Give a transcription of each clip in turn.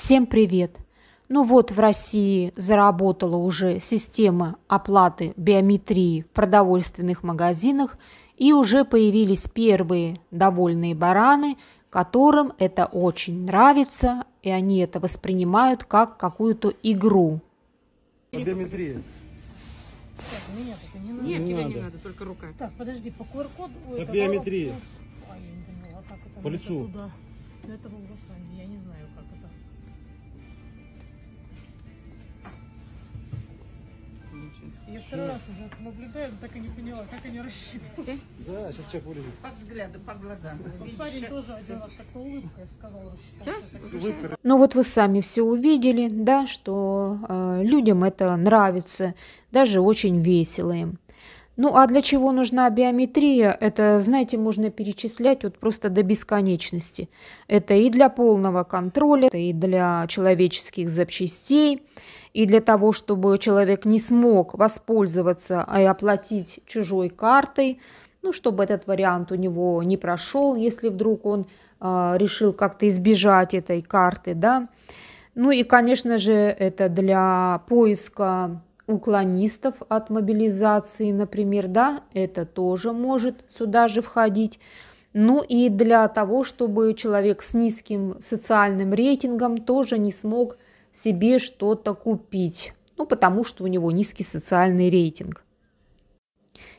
Всем привет! Ну вот в России заработала уже система оплаты биометрии в продовольственных магазинах и уже появились первые довольные бараны, которым это очень нравится, и они это воспринимают как какую-то игру. Биометрия. Так, меня только не надо. Нет, не тебе надо. не надо, только рука. Так, подожди, по QR-коду... По биометрии. Ай, я не поняла, как это По лицу. Туда. Этого голосами, я не знаю, как это. Я второй раз уже наблюдаю, так и не поняла, как они рассчитывают. Да, сейчас человек вылезет. По взгляду, по глазам. Парень тоже один раз как-то улыбкой сказал рассчитать. Ну вот вы сами все увидели, да, что э, людям это нравится, даже очень весело им. Ну а для чего нужна биометрия? Это, знаете, можно перечислять вот просто до бесконечности. Это и для полного контроля, это и для человеческих запчастей, и для того, чтобы человек не смог воспользоваться и оплатить чужой картой, ну, чтобы этот вариант у него не прошел, если вдруг он э, решил как-то избежать этой карты, да. Ну и, конечно же, это для поиска уклонистов от мобилизации, например, да, это тоже может сюда же входить. Ну и для того, чтобы человек с низким социальным рейтингом тоже не смог себе что-то купить, ну потому что у него низкий социальный рейтинг.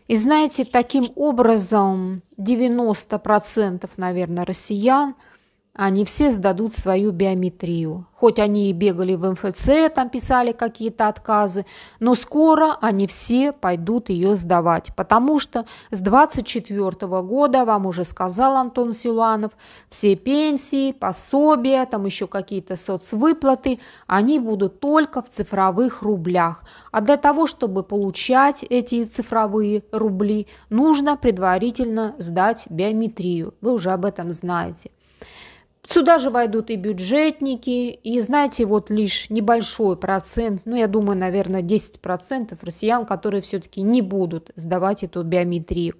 И знаете, таким образом 90%, наверное, россиян – они все сдадут свою биометрию. Хоть они и бегали в МФЦ, там писали какие-то отказы, но скоро они все пойдут ее сдавать, потому что с 24 года, вам уже сказал Антон Силуанов, все пенсии, пособия, там еще какие-то соцвыплаты, они будут только в цифровых рублях. А для того, чтобы получать эти цифровые рубли, нужно предварительно сдать биометрию. Вы уже об этом знаете. Сюда же войдут и бюджетники, и, знаете, вот лишь небольшой процент, ну, я думаю, наверное, 10% россиян, которые все-таки не будут сдавать эту биометрию.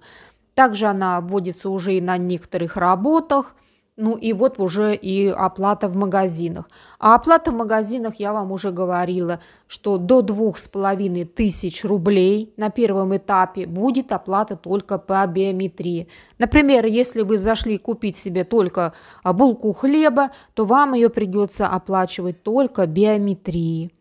Также она вводится уже и на некоторых работах – ну и вот уже и оплата в магазинах. А оплата в магазинах, я вам уже говорила, что до двух с половиной тысяч рублей на первом этапе будет оплата только по биометрии. Например, если вы зашли купить себе только а, булку хлеба, то вам ее придется оплачивать только биометрии.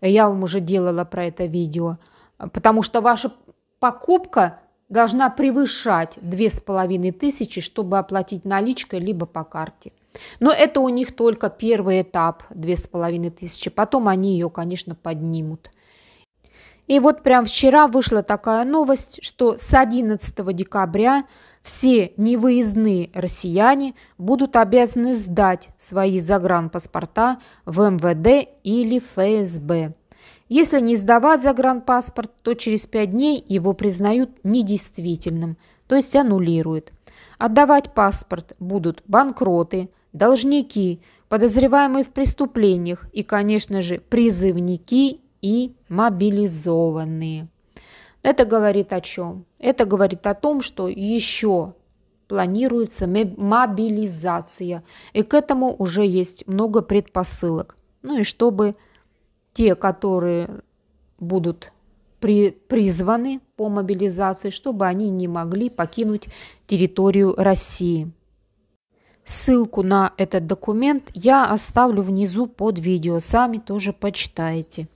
Я вам уже делала про это видео, потому что ваша покупка должна превышать 2500, чтобы оплатить наличкой либо по карте. Но это у них только первый этап 2500, потом они ее, конечно, поднимут. И вот прям вчера вышла такая новость, что с 11 декабря все невыездные россияне будут обязаны сдать свои загранпаспорта в МВД или ФСБ. Если не сдавать загранпаспорт, то через пять дней его признают недействительным, то есть аннулируют. Отдавать паспорт будут банкроты, должники, подозреваемые в преступлениях и, конечно же, призывники и мобилизованные. Это говорит о чем? Это говорит о том, что еще планируется мобилизация, и к этому уже есть много предпосылок. Ну и чтобы те, которые будут при, призваны по мобилизации, чтобы они не могли покинуть территорию России. Ссылку на этот документ я оставлю внизу под видео, сами тоже почитайте.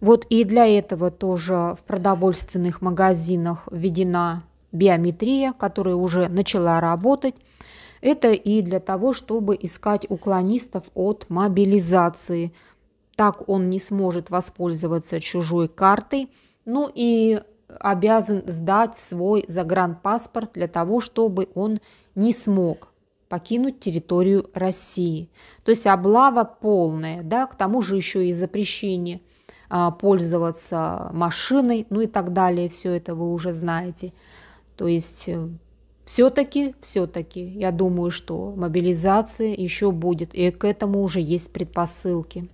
Вот и для этого тоже в продовольственных магазинах введена биометрия, которая уже начала работать. Это и для того, чтобы искать уклонистов от мобилизации – так он не сможет воспользоваться чужой картой. Ну и обязан сдать свой загранпаспорт для того, чтобы он не смог покинуть территорию России. То есть облава полная, да, к тому же еще и запрещение а, пользоваться машиной, ну и так далее, все это вы уже знаете. То есть э, все-таки, все-таки, я думаю, что мобилизация еще будет, и к этому уже есть предпосылки.